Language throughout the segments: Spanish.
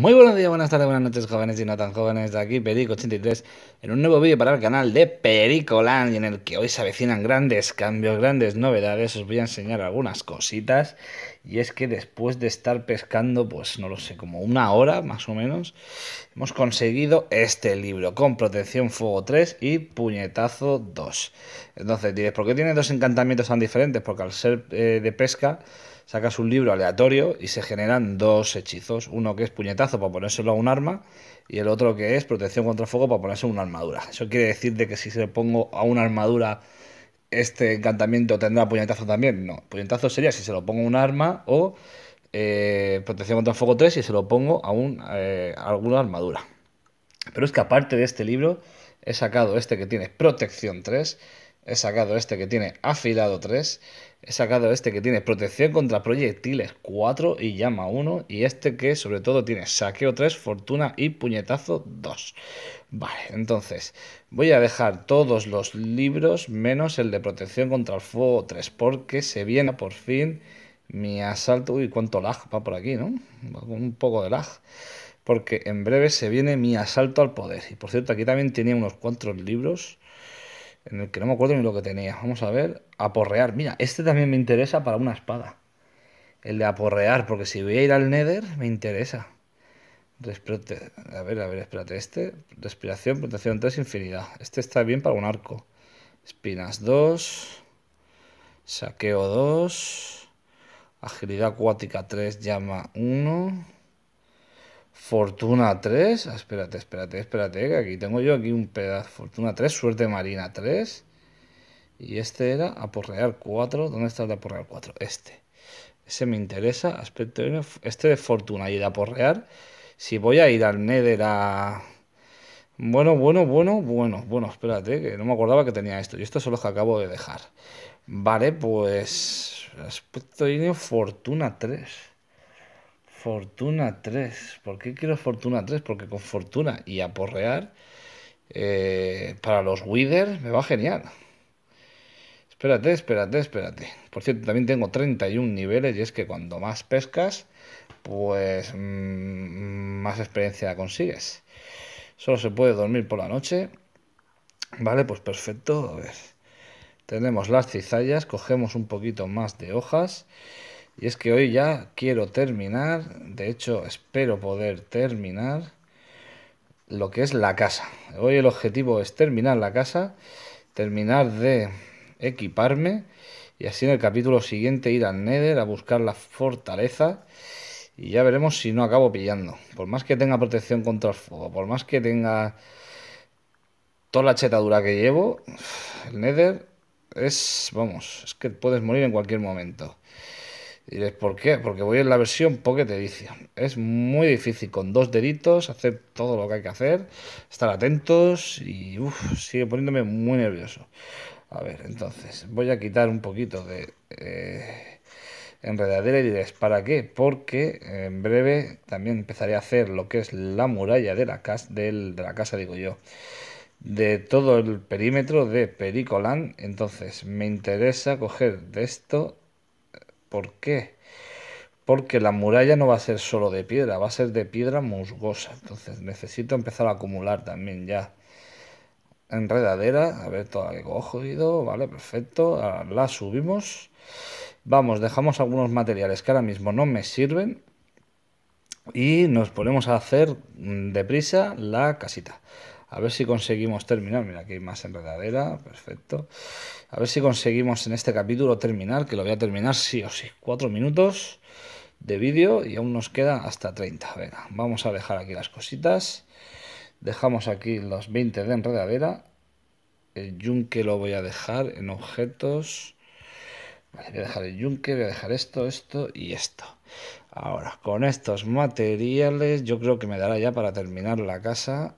Muy buenos días, buenas tardes, buenas noches jóvenes y no tan jóvenes, de aquí Perico83 en un nuevo vídeo para el canal de Pericoland y en el que hoy se avecinan grandes cambios, grandes novedades, os voy a enseñar algunas cositas y es que después de estar pescando pues no lo sé, como una hora más o menos, hemos conseguido este libro con protección fuego 3 y puñetazo 2. Entonces diréis, ¿por qué tiene dos encantamientos tan diferentes? Porque al ser eh, de pesca sacas un libro aleatorio y se generan dos hechizos, uno que es puñetazo para ponérselo a un arma y el otro que es protección contra fuego para ponerse una armadura. Eso quiere decir de que si se lo pongo a una armadura este encantamiento tendrá puñetazo también. No, puñetazo sería si se lo pongo a un arma o eh, protección contra fuego 3 si se lo pongo a, un, a eh, alguna armadura. Pero es que aparte de este libro he sacado este que tiene protección 3 He sacado este que tiene afilado 3. He sacado este que tiene protección contra proyectiles 4 y llama 1. Y este que sobre todo tiene saqueo 3, fortuna y puñetazo 2. Vale, entonces voy a dejar todos los libros menos el de protección contra el fuego 3. Porque se viene por fin mi asalto. Uy, cuánto lag va por aquí, ¿no? un poco de lag porque en breve se viene mi asalto al poder. Y por cierto, aquí también tenía unos cuatro libros en el que no me acuerdo ni lo que tenía. Vamos a ver, aporrear. Mira, este también me interesa para una espada. El de aporrear, porque si voy a ir al Nether, me interesa. Respirate, a ver, a ver, espérate. Este, respiración, protección 3, infinidad. Este está bien para un arco. Espinas 2. Saqueo 2. Agilidad acuática 3, llama 1. Fortuna 3. Ah, espérate, espérate, espérate. Que aquí tengo yo aquí un pedazo. Fortuna 3, Suerte Marina 3. Y este era Aporreal 4. ¿Dónde está el de Aporreal 4? Este. Ese me interesa. Aspecto Este de Fortuna y de Aporrear Si voy a ir al Nether a. Bueno, bueno, bueno, bueno, bueno, espérate, que no me acordaba que tenía esto. Y estos son los que acabo de dejar. Vale, pues. Aspecto de fortuna 3. Fortuna 3. ¿Por qué quiero Fortuna 3? Porque con Fortuna y aporrear eh, para los Wither me va genial. Espérate, espérate, espérate. Por cierto, también tengo 31 niveles y es que cuando más pescas, pues mm, más experiencia consigues. Solo se puede dormir por la noche. Vale, pues perfecto. A ver. Tenemos las cizallas, cogemos un poquito más de hojas. Y es que hoy ya quiero terminar, de hecho espero poder terminar lo que es la casa. Hoy el objetivo es terminar la casa, terminar de equiparme y así en el capítulo siguiente ir al Nether a buscar la fortaleza y ya veremos si no acabo pillando. Por más que tenga protección contra el fuego, por más que tenga toda la chetadura que llevo, el Nether es, vamos, es que puedes morir en cualquier momento. Y diréis, ¿por qué? Porque voy en la versión Pocket Edition. Es muy difícil con dos deditos hacer todo lo que hay que hacer, estar atentos y uf, sigue poniéndome muy nervioso. A ver, entonces, voy a quitar un poquito de eh, enredadera y diréis, ¿para qué? Porque en breve también empezaré a hacer lo que es la muralla de la casa, de la casa digo yo de todo el perímetro de Pericolan. Entonces me interesa coger de esto ¿Por qué? Porque la muralla no va a ser solo de piedra, va a ser de piedra musgosa. Entonces necesito empezar a acumular también ya. Enredadera, a ver, todo algo jodido, vale, perfecto. Ahora la subimos. Vamos, dejamos algunos materiales que ahora mismo no me sirven. Y nos ponemos a hacer deprisa la casita. A ver si conseguimos terminar. Mira, aquí hay más enredadera. Perfecto. A ver si conseguimos en este capítulo terminar, que lo voy a terminar sí o sí. Cuatro minutos de vídeo y aún nos queda hasta 30. Venga, vamos a dejar aquí las cositas. Dejamos aquí los 20 de enredadera. El yunque lo voy a dejar en objetos. voy a dejar el yunque, voy a dejar esto, esto y esto. Ahora, con estos materiales yo creo que me dará ya para terminar la casa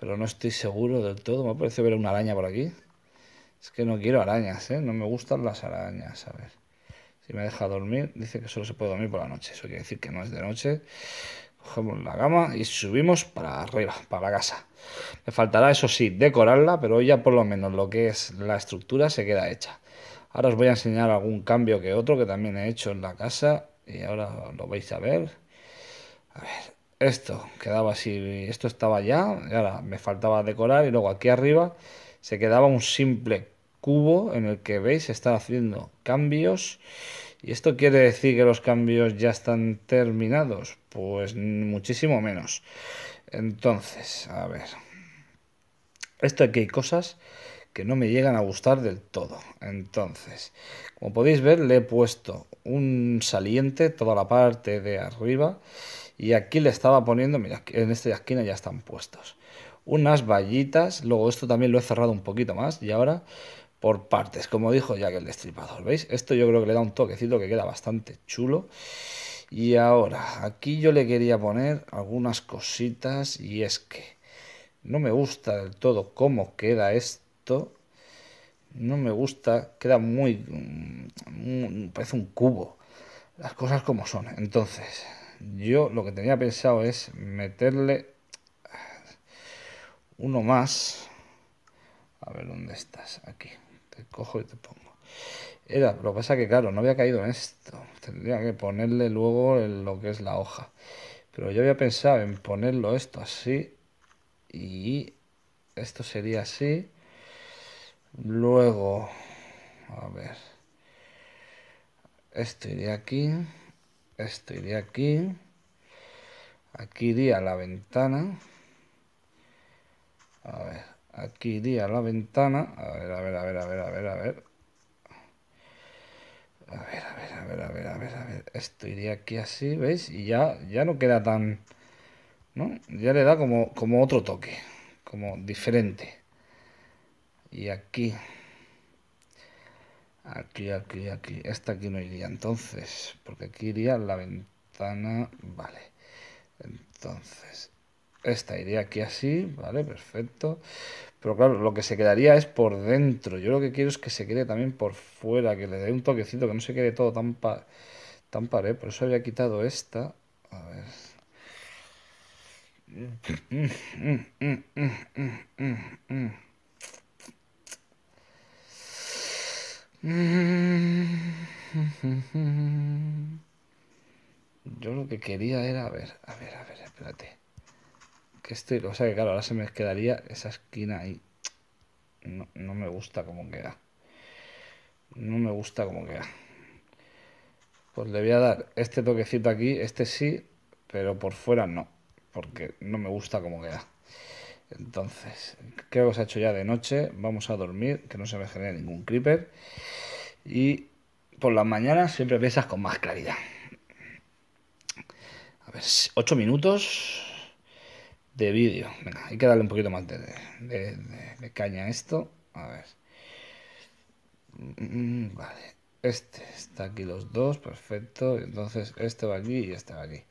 pero no estoy seguro del todo. Me parece ver una araña por aquí. Es que no quiero arañas, ¿eh? No me gustan las arañas. A ver. Si me deja dormir, dice que solo se puede dormir por la noche. Eso quiere decir que no es de noche. Cogemos la gama y subimos para arriba, para la casa. Me faltará, eso sí, decorarla, pero ya por lo menos lo que es la estructura se queda hecha. Ahora os voy a enseñar algún cambio que otro que también he hecho en la casa y ahora lo vais a ver. A ver, esto quedaba así, esto estaba ya, ahora me faltaba decorar y luego aquí arriba se quedaba un simple cubo en el que veis están haciendo cambios y esto quiere decir que los cambios ya están terminados, pues muchísimo menos. Entonces, a ver, esto aquí hay cosas que no me llegan a gustar del todo. Entonces, como podéis ver, le he puesto un saliente toda la parte de arriba y aquí le estaba poniendo, mira, en esta esquina ya están puestos. Unas vallitas, luego esto también lo he cerrado un poquito más y ahora por partes, como dijo ya que el Destripador, ¿veis? Esto yo creo que le da un toquecito que queda bastante chulo. Y ahora, aquí yo le quería poner algunas cositas y es que no me gusta del todo cómo queda esto. No me gusta, queda muy, mm, muy parece un cubo. Las cosas como son. Entonces, yo lo que tenía pensado es meterle uno más. A ver dónde estás. Aquí. Te cojo y te pongo. Era, lo que pasa que claro, no había caído en esto. Tendría que ponerle luego lo que es la hoja. Pero yo había pensado en ponerlo esto así. Y esto sería así. Luego, a ver. Esto iría aquí. Esto iría aquí. Aquí iría la ventana. A ver, aquí iría la ventana. A ver, a ver, a ver, a ver, a ver, a ver. A ver, a ver, a ver, a ver, a ver, a ver. Esto iría aquí así, ¿veis? Y ya, ya no queda tan... ¿No? Ya le da como, como otro toque. Como diferente. Y aquí... Aquí, aquí, aquí. Esta aquí no iría entonces, porque aquí iría la ventana... Vale. Entonces, esta iría aquí así, vale, perfecto. Pero claro, lo que se quedaría es por dentro. Yo lo que quiero es que se quede también por fuera, que le dé un toquecito, que no se quede todo tan, pa tan pared. Por eso había quitado esta. A ver. Mm, mm, mm, Yo lo que quería era, a ver, a ver, a ver, espérate. Que estoy, o sea que claro, ahora se me quedaría esa esquina ahí. No, no me gusta como queda. No me gusta como queda. Pues le voy a dar este toquecito aquí, este sí, pero por fuera no, porque no me gusta como queda. Entonces, creo que se ha hecho ya de noche. Vamos a dormir, que no se me genere ningún creeper. Y por las mañana siempre piensas con más claridad. A ver, 8 minutos de vídeo. Venga, hay que darle un poquito más de, caña a esto. A ver. Mm, mm, mm, vale. Este está aquí los dos, perfecto. Entonces, este va aquí y este va aquí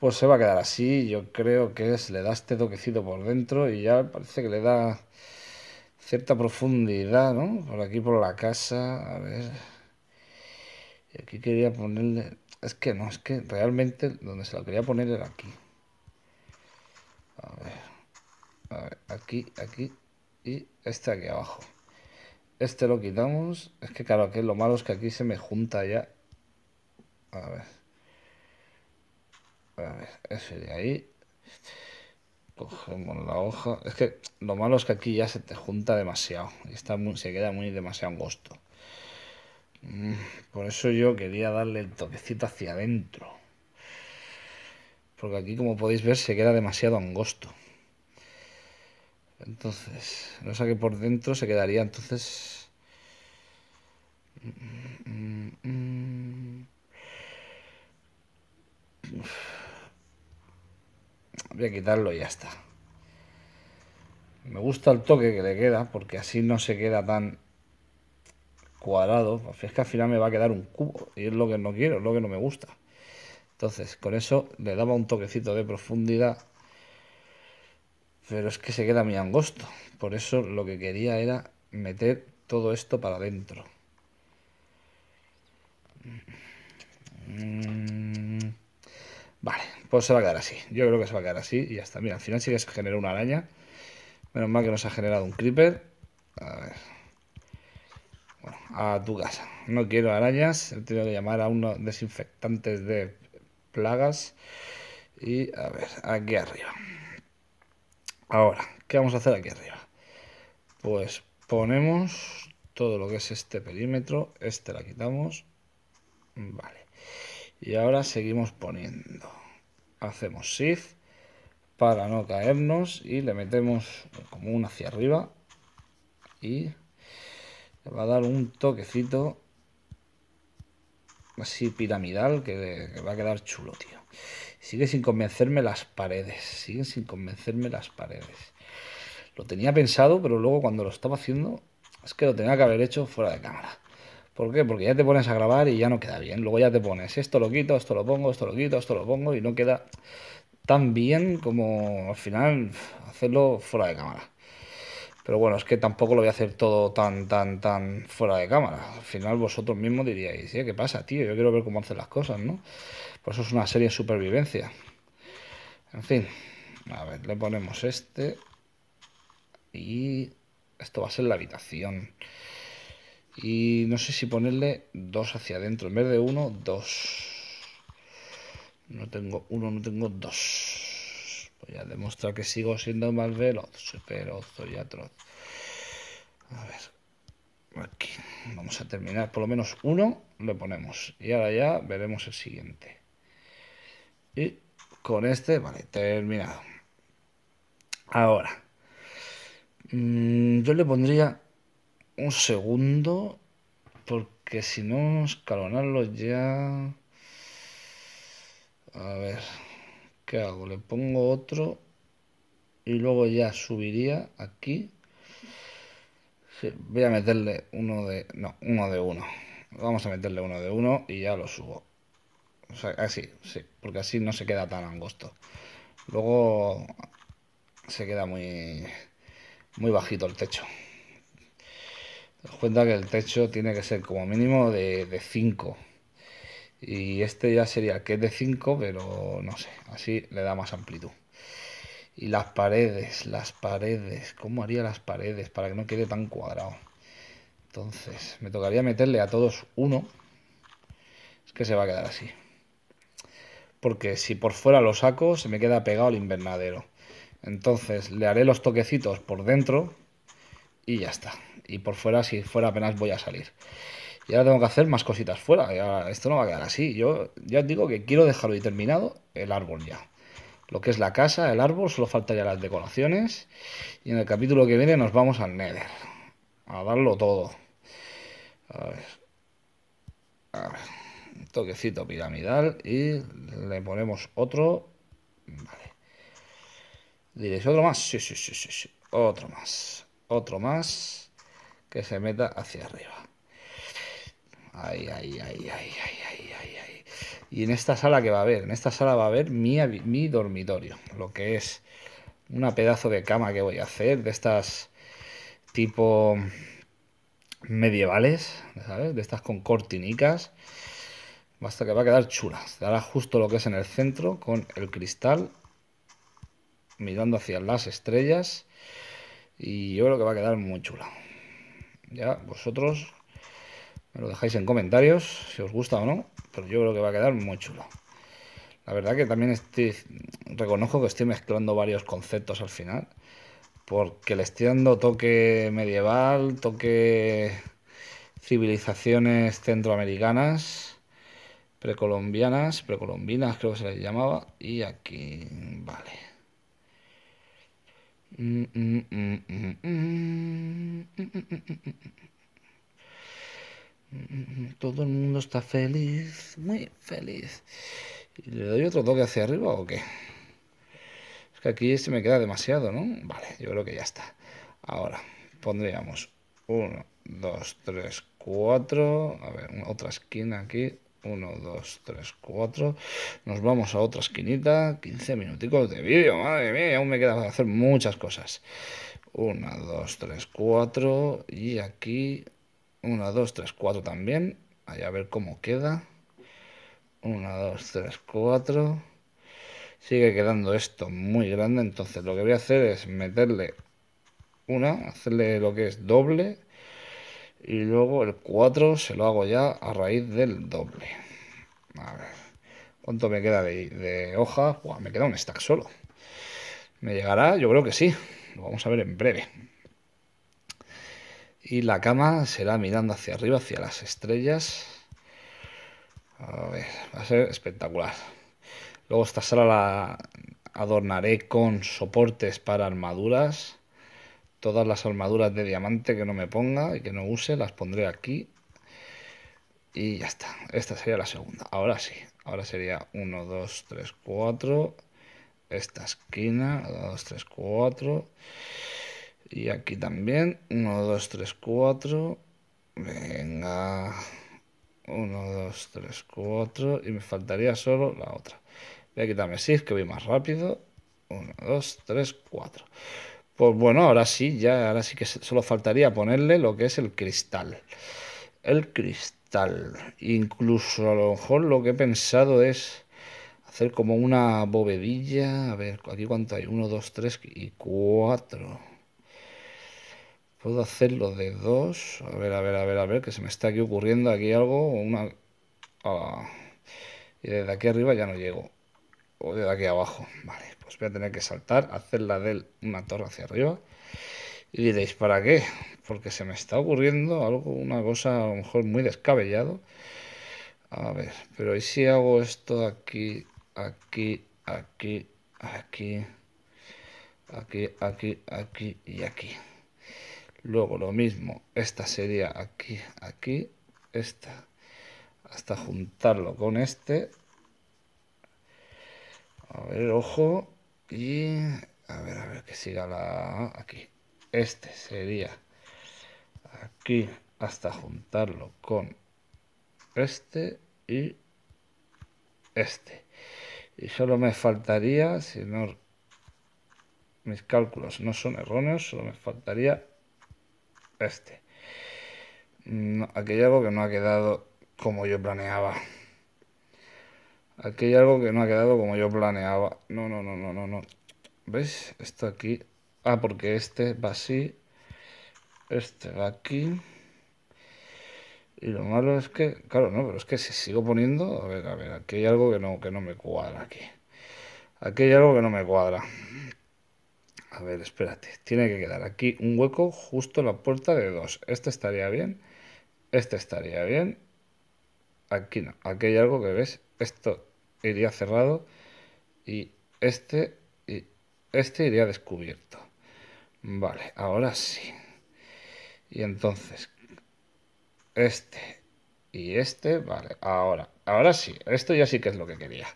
pues se va a quedar así. Yo creo que es, le da este toquecito por dentro y ya parece que le da cierta profundidad, ¿no? Por aquí, por la casa, a ver. Y aquí quería ponerle... Es que no, es que realmente donde se lo quería poner era aquí. A ver. A ver, aquí, aquí y este aquí abajo. Este lo quitamos. Es que claro, que lo malo es que aquí se me junta ya. A ver a ese de ahí. Cogemos la hoja. Es que lo malo es que aquí ya se te junta demasiado. Está se queda muy demasiado angosto. Mm, por eso yo quería darle el toquecito hacia adentro. Porque aquí, como podéis ver, se queda demasiado angosto. Entonces, no sé que por dentro se quedaría entonces... Mm, mm, Voy a quitarlo y ya está. Me gusta el toque que le queda porque así no se queda tan cuadrado. Es que al final me va a quedar un cubo y es lo que no quiero, es lo que no me gusta. Entonces, con eso le daba un toquecito de profundidad, pero es que se queda muy angosto. Por eso lo que quería era meter todo esto para adentro. Mm. Vale, pues se va a quedar así. Yo creo que se va a quedar así y ya está. Mira, al final sí que se generó una araña. Menos mal que nos ha generado un creeper. A ver. Bueno, a tu casa. No quiero arañas. He tenido que llamar a unos desinfectantes de plagas. Y a ver, aquí arriba. Ahora, ¿qué vamos a hacer aquí arriba? Pues ponemos todo lo que es este perímetro. Este la quitamos. Vale. Y ahora seguimos poniendo hacemos shift para no caernos y le metemos como un hacia arriba y le va a dar un toquecito así piramidal que, va a quedar chulo, tío. Sigue sin convencerme las paredes, sigue sin convencerme las paredes. Lo tenía pensado, pero luego cuando lo estaba haciendo, es que lo tenía que haber hecho fuera de cámara. ¿Por qué? Porque ya te pones a grabar y ya no queda bien. Luego ya te pones, esto lo quito, esto lo pongo, esto lo quito, esto lo pongo y no queda tan bien como al final hacerlo fuera de cámara. Pero bueno, es que tampoco lo voy a hacer todo tan, tan, tan fuera de cámara. Al final vosotros mismos diríais, eh, ¿qué pasa, tío? Yo quiero ver cómo hacen las cosas, ¿no? Por pues eso es una serie de supervivencia. En fin, a ver, le ponemos este. Y esto va a ser la habitación. Y no sé si ponerle dos hacia adentro. En vez de uno, dos. No tengo uno, no tengo dos. Voy a demostrar que sigo siendo más veloz. Pero soy atroz. A ver. Aquí. Vamos a terminar. Por lo menos uno le ponemos. Y ahora ya veremos el siguiente. Y con este, vale, terminado. Ahora. Mm, yo le pondría un segundo, porque si no, escalonarlo ya... A ver, ¿qué hago? Le pongo otro y luego ya subiría aquí. voy a meterle uno de... No, uno de uno. Vamos a meterle uno de uno y ya lo subo. así, sí, porque así no se queda tan angosto. Luego se queda muy, muy bajito el techo cuenta que el techo tiene que ser como mínimo de 5. y este ya sería que es de 5, pero no sé, así le da más amplitud. Y las paredes, las paredes, ¿cómo haría las paredes para que no quede tan cuadrado? Entonces, me tocaría meterle a todos uno. Es que se va a quedar así. Porque si por fuera lo saco, se me queda pegado el invernadero. Entonces, le haré los toquecitos por dentro y ya está y por fuera, si fuera apenas voy a salir. Y ahora tengo que hacer más cositas fuera. esto no va a quedar así. Yo ya os digo que quiero dejarlo determinado terminado el árbol ya. Lo que es la casa, el árbol, solo faltarían las decoraciones. Y en el capítulo que viene nos vamos al Nether. A darlo todo. A ver. A ver. toquecito piramidal y le ponemos otro. Vale. ¿Diréis otro más? sí, sí, sí, sí. Otro más. Otro más que se meta hacia arriba. Ay, ay, ay, ay, ay, ay, ay, Y en esta sala que va a haber, en esta sala va a haber mi, mi dormitorio, lo que es una pedazo de cama que voy a hacer, de estas tipo medievales, ¿sabes? De estas con cortinicas. Basta que va a quedar chula. Dará justo lo que es en el centro, con el cristal mirando hacia las estrellas. Y yo creo que va a quedar muy chula. Ya vosotros me lo dejáis en comentarios si os gusta o no, pero yo creo que va a quedar muy chulo. La verdad que también estoy, reconozco que estoy mezclando varios conceptos al final, porque le estoy dando toque medieval, toque civilizaciones centroamericanas, precolombianas, precolombinas creo que se les llamaba, y aquí, vale. Todo el mundo está feliz, muy feliz. ¿Y ¿Le doy otro toque hacia arriba o qué? Es que aquí se este me queda demasiado, ¿no? Vale, yo creo que ya está. Ahora, pondríamos 1, 2, 3, 4. A ver, otra esquina aquí. 1, 2, 3, 4. Nos vamos a otra esquinita. 15 minuticos de vídeo. Madre mía, aún me queda para hacer muchas cosas. 1, 2, 3, 4. Y aquí 1, 2, 3, 4 también. a ver cómo queda. 1, 2, 3, 4. Sigue quedando esto muy grande. Entonces lo que voy a hacer es meterle una, hacerle lo que es doble y luego el 4 se lo hago ya a raíz del doble. ¿cuánto me queda de, hoja? me queda un stack solo. ¿Me llegará? Yo creo que sí. Lo vamos a ver en breve. Y la cama será mirando hacia arriba, hacia las estrellas. A ver, va a ser espectacular. Luego esta sala la adornaré con soportes para armaduras Todas las armaduras de diamante que no me ponga y que no use las pondré aquí. Y ya está. Esta sería la segunda. Ahora sí. Ahora sería 1, 2, 3, 4. Esta esquina. 2, 3, 4. Y aquí también. 1, 2, 3, 4. Venga. 1, 2, 3, 4. Y me faltaría solo la otra. Voy a quitarme 6 que voy más rápido. 1, 2, 3, 4. Pues bueno, ahora sí, ya, ahora sí que solo faltaría ponerle lo que es el cristal. El cristal. Incluso a lo mejor lo que he pensado es hacer como una bovedilla. A ver, aquí cuánto hay. uno, dos, tres y cuatro, Puedo hacerlo de dos, A ver, a ver, a ver, a ver, que se me está aquí ocurriendo aquí algo. Una. Ah, y desde aquí arriba ya no llego. O desde aquí abajo. Vale, pues voy a tener que saltar, la de él una torre hacia arriba. Y diréis, ¿para qué? Porque se me está ocurriendo algo, una cosa a lo mejor muy descabellado. A ver, pero ¿y si hago esto aquí, aquí, aquí, aquí, aquí, aquí, aquí y aquí? Luego lo mismo, esta sería aquí, aquí, esta, hasta juntarlo con este. A ver, ojo, y a ver, a ver que siga la... Aquí. Este sería aquí hasta juntarlo con este y este. Y solo me faltaría, si no mis cálculos no son erróneos, solo me faltaría este. Mm, aquí hay algo que no ha quedado como yo planeaba. Aquí hay algo que no ha quedado como yo planeaba. No, no, no, no, no, no. ¿Veis? Esto aquí. Ah, porque este va así. Este va aquí. Y lo malo es que, claro, no, pero es que si sigo poniendo, a ver, a ver, aquí hay algo que no, que no me cuadra aquí. Aquí hay algo que no me cuadra. A ver, espérate, tiene que quedar aquí un hueco justo en la puerta de dos. Este estaría bien, este estaría bien. Aquí no, aquí hay algo que ves, esto iría cerrado y este, y este iría descubierto. Vale, ahora sí. Y entonces, este y este, vale, ahora, ahora sí, esto ya sí que es lo que quería.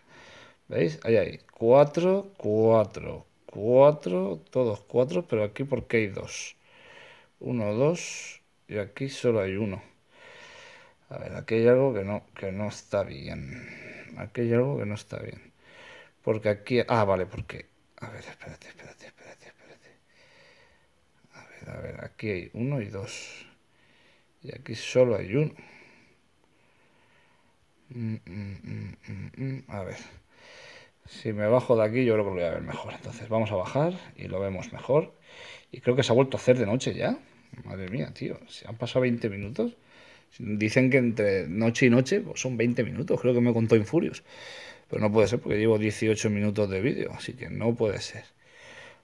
¿Veis? Ahí hay 4, 4, 4, todos 4, pero aquí porque hay dos 1, 2 y aquí solo hay uno. A ver, aquí hay algo que no, que no está bien. Aquí hay algo que no está bien. Porque aquí... Ah, vale, porque... A ver, espérate, espérate, espérate, espérate. A ver, a ver, aquí hay uno y dos. Y aquí solo hay uno. Mm, mm, mm, a ver. Si me bajo de aquí, yo creo que lo voy a ver mejor. Entonces vamos a bajar y lo vemos mejor. Y creo que se ha vuelto a hacer de noche ya. Madre mía, tío. Se han pasado 20 minutos Dicen que entre noche y noche pues, son 20 minutos, creo que me contó Infurios. Pero no puede ser porque llevo 18 minutos de vídeo, así que no puede ser.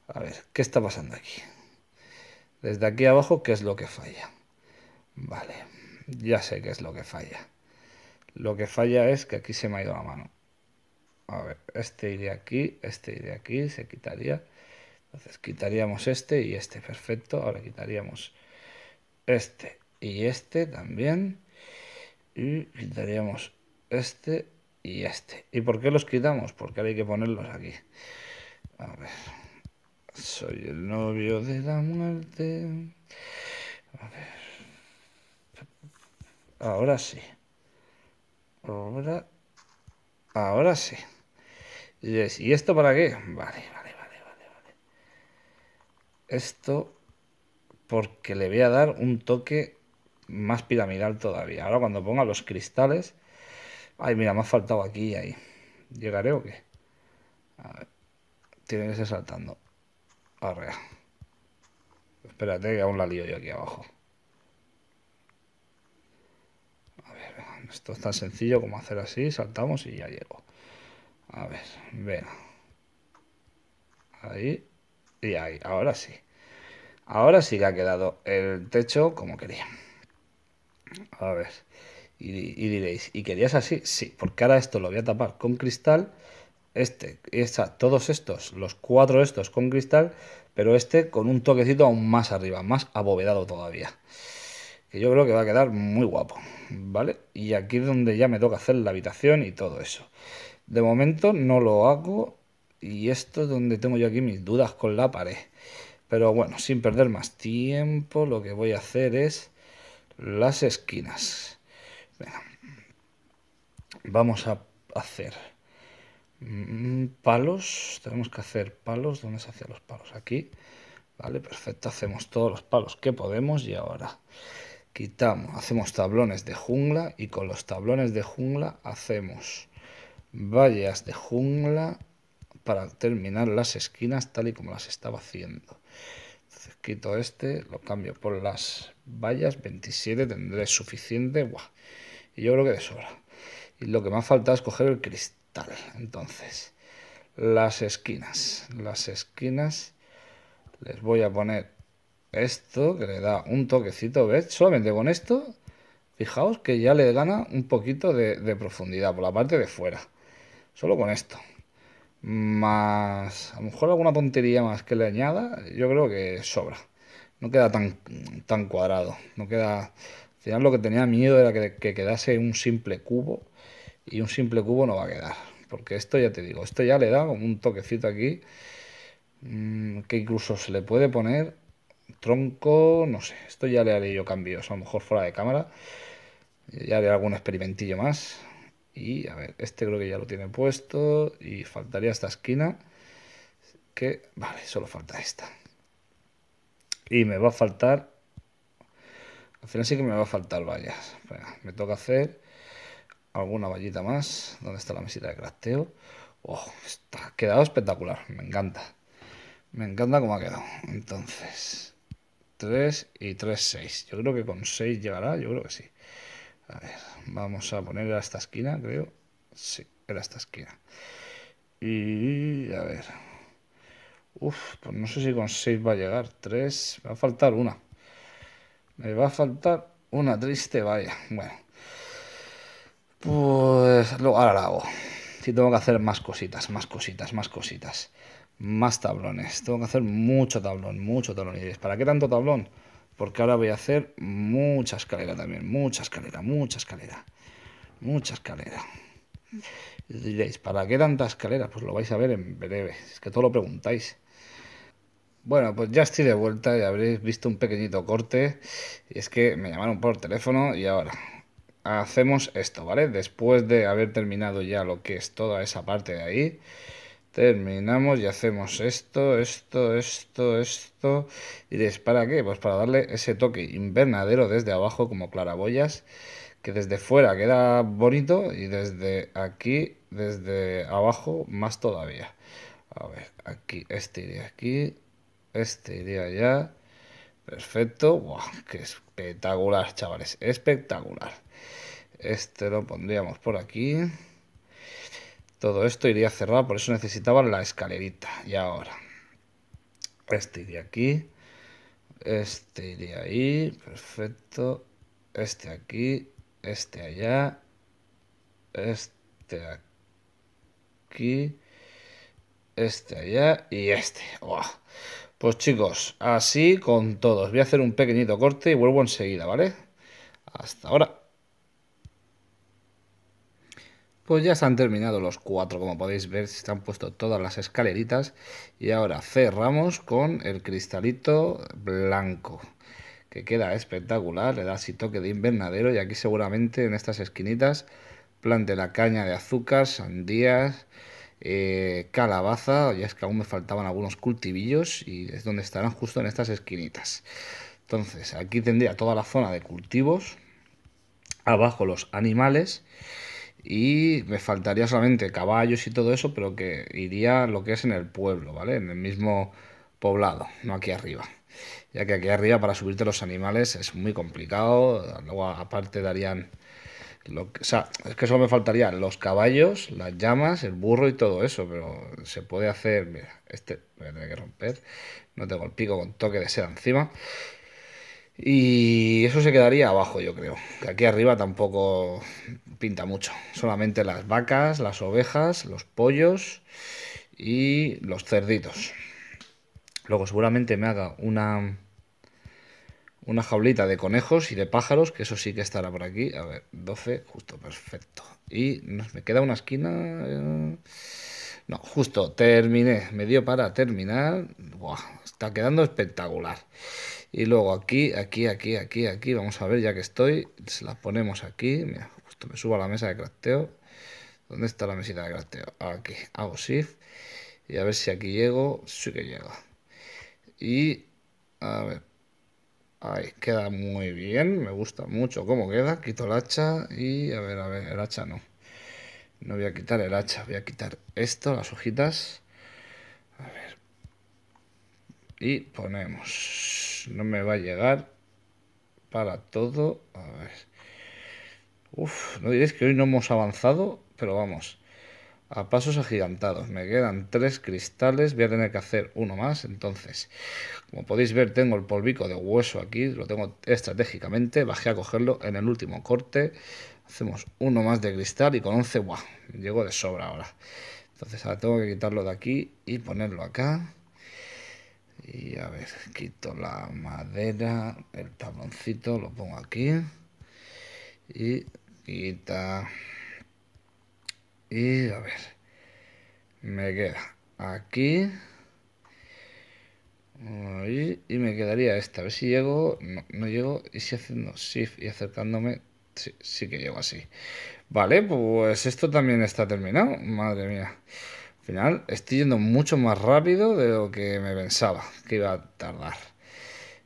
A ver, ¿qué está pasando aquí? Desde aquí abajo, ¿qué es lo que falla? Vale, ya sé qué es lo que falla. Lo que falla es que aquí se me ha ido la mano. A ver, este iría aquí, este iría aquí, se quitaría. Entonces quitaríamos este y este, perfecto. Ahora quitaríamos este y este también. Y quitaríamos este y este. ¿Y por qué los quitamos? Porque hay que ponerlos aquí. A ver. Soy el novio de la muerte. A ver. Ahora sí. Ahora. Ahora sí. ¿Y esto para qué? Vale, vale, vale, vale, vale. Esto porque le voy a dar un toque más piramidal todavía. Ahora cuando ponga los cristales... Ay, mira, me ha faltado aquí y ahí. ¿Llegaré o qué? A ver. Tiene que ser saltando. Arrea. Espérate, que aún la lío yo aquí abajo. A ver, esto es tan sencillo como hacer así, saltamos y ya llego. A ver, venga. Ahí y ahí, ahora sí. Ahora sí que ha quedado el techo como quería. A ver. Y, diréis, ¿y querías así? Sí, porque ahora esto lo voy a tapar con cristal. Este, todos estos, los cuatro estos con cristal, pero este con un toquecito aún más arriba, más abovedado todavía. Que yo creo que va a quedar muy guapo, ¿vale? Y aquí es donde ya me toca hacer la habitación y todo eso. De momento no lo hago y esto es donde tengo yo aquí mis dudas con la pared. Pero bueno, sin perder más tiempo, lo que voy a hacer es las esquinas. Vamos a hacer mm, palos. Tenemos que hacer palos. ¿Dónde se hacían los palos? Aquí. Vale, perfecto. Hacemos todos los palos que podemos y ahora quitamos, hacemos tablones de jungla y con los tablones de jungla hacemos vallas de jungla para terminar las esquinas tal y como las estaba haciendo. Quito este, lo cambio por las vallas, 27 tendré suficiente. Buah, y yo creo que de sobra. Y lo que me ha faltado es coger el cristal. Entonces, las esquinas. Las esquinas les voy a poner esto, que le da un toquecito, ¿ves? Solamente con esto, fijaos que ya le gana un poquito de profundidad por la parte de fuera. Solo con esto más a lo mejor alguna tontería más que le añada, yo creo que sobra. No queda tan, tan cuadrado. No queda. Al final lo que tenía miedo era que, quedase un simple cubo. Y un simple cubo no va a quedar. Porque esto ya te digo, esto ya le da como un toquecito aquí. Mm, que incluso se le puede poner tronco. No sé. Esto ya le haré yo cambios. A lo mejor fuera de cámara. Ya haré algún experimentillo más y a ver, este creo que ya lo tiene puesto. Y faltaría esta esquina. Que, vale, solo falta esta. Y me va a faltar... Al final sí que me va a faltar vallas. me toca hacer alguna vallita más. ¿Dónde está la mesita de crafteo? Oh, está ha quedado espectacular. Me encanta. Me encanta cómo ha quedado. Entonces, 3 y 3, 6. Yo creo que con 6 llegará, yo creo que sí vamos a poner a esta esquina, creo. Sí, era esta esquina. Y a ver. Uf, pues no sé si con 6 va a llegar. 3, va a faltar una. Me va a faltar una triste, vaya. Bueno. Pues lo ahora la hago. Sí, tengo que hacer más cositas, más cositas, más cositas. Más tablones. Tengo que hacer mucho tablón, mucho tablón. ¿Y para qué tanto tablón? Porque ahora voy a hacer mucha escalera también. Mucha escalera, mucha escalera. Mucha escalera. Y diréis, ¿para qué tanta escalera? Pues lo vais a ver en breve. Es que todo lo preguntáis. Bueno, pues ya estoy de vuelta y habréis visto un pequeñito corte. Y es que me llamaron por teléfono y ahora hacemos esto, ¿vale? Después de haber terminado ya lo que es toda esa parte de ahí Terminamos y hacemos esto, esto, esto, esto. Y diréis, ¿para qué? Pues para darle ese toque invernadero desde abajo como claraboyas, que desde fuera queda bonito y desde aquí, desde abajo, más todavía. A ver, aquí, este iría aquí, este iría allá. Perfecto. guau, ¡Qué espectacular, chavales! Espectacular. Este lo pondríamos por aquí. Todo esto iría cerrado, por eso necesitaba la escalerita. Y ahora, este iría aquí, este iría ahí, perfecto, este aquí, este allá, este aquí, este allá y este. Pues chicos, así con todos. Voy a hacer un pequeñito corte y vuelvo enseguida, ¿vale? Hasta ahora. Pues ya se han terminado los cuatro, como podéis ver, se han puesto todas las escaleritas y ahora cerramos con el cristalito blanco que queda espectacular, le da así toque de invernadero y aquí seguramente en estas esquinitas plante la caña de azúcar, sandías, eh, calabaza, ya es que aún me faltaban algunos cultivillos y es donde estarán justo en estas esquinitas. Entonces aquí tendría toda la zona de cultivos, abajo los animales y me faltaría solamente caballos y todo eso, pero que iría lo que es en el pueblo, ¿vale? En el mismo poblado, no aquí arriba. Ya que aquí arriba para subirte los animales es muy complicado. Luego aparte darían... Lo que, o sea, es que solo me faltarían los caballos, las llamas, el burro y todo eso, pero se puede hacer... Mira, este voy a tener que romper. No tengo el pico con toque de seda encima. Y eso se quedaría abajo, yo creo. Que aquí arriba tampoco pinta mucho. Solamente las vacas, las ovejas, los pollos y los cerditos. Luego seguramente me haga una, una jaulita de conejos y de pájaros, que eso sí que estará por aquí. A ver, 12, justo, perfecto. Y me queda una esquina... Eh, no, justo, terminé. Me dio para terminar. está quedando espectacular. Y luego aquí, aquí, aquí, aquí, aquí, vamos a ver ya que estoy, se la ponemos aquí, mira, justo me subo a la mesa de crafteo. ¿Dónde está la mesita de crafteo? Aquí, hago shift y a ver si aquí llego, sí que llega. Y a ver, ahí queda muy bien, me gusta mucho cómo queda, quito el hacha y a ver, a ver, el hacha no. No voy a quitar el hacha, voy a quitar esto, las hojitas. A ver. Y ponemos no me va a llegar para todo. A ver. Uf, no diréis que hoy no hemos avanzado, pero vamos. A pasos agigantados. Me quedan tres cristales. Voy a tener que hacer uno más. Entonces, como podéis ver, tengo el polvico de hueso aquí. Lo tengo estratégicamente. Bajé a cogerlo en el último corte. Hacemos uno más de cristal y con 11, guau Llego de sobra ahora. Entonces ahora tengo que quitarlo de aquí y ponerlo acá y a ver, quito la madera, el tabloncito lo pongo aquí y quita y a ver, me queda aquí y me quedaría esta, a ver si llego, no, llego y si haciendo shift y acercándome sí, sí que llego así. Vale, pues esto también está terminado, madre mía estoy yendo mucho más rápido de lo que me pensaba que iba a tardar.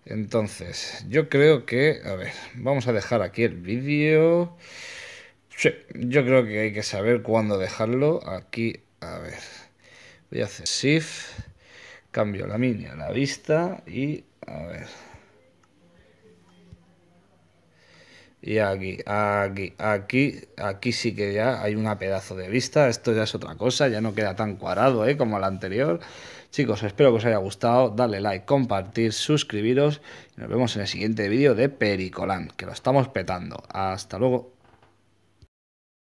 Entonces, yo creo que, a ver, vamos a dejar aquí el vídeo. yo creo que hay que saber cuándo dejarlo. Aquí, a ver, voy a hacer shift, cambio la mini a la vista y, a ver, Y aquí, aquí, aquí, aquí sí que ya hay una pedazo de vista. Esto ya es otra cosa, ya no queda tan cuadrado ¿eh? como el anterior. Chicos, espero que os haya gustado. Darle like, compartir, suscribiros. Y nos vemos en el siguiente vídeo de Pericolán, que lo estamos petando. Hasta luego.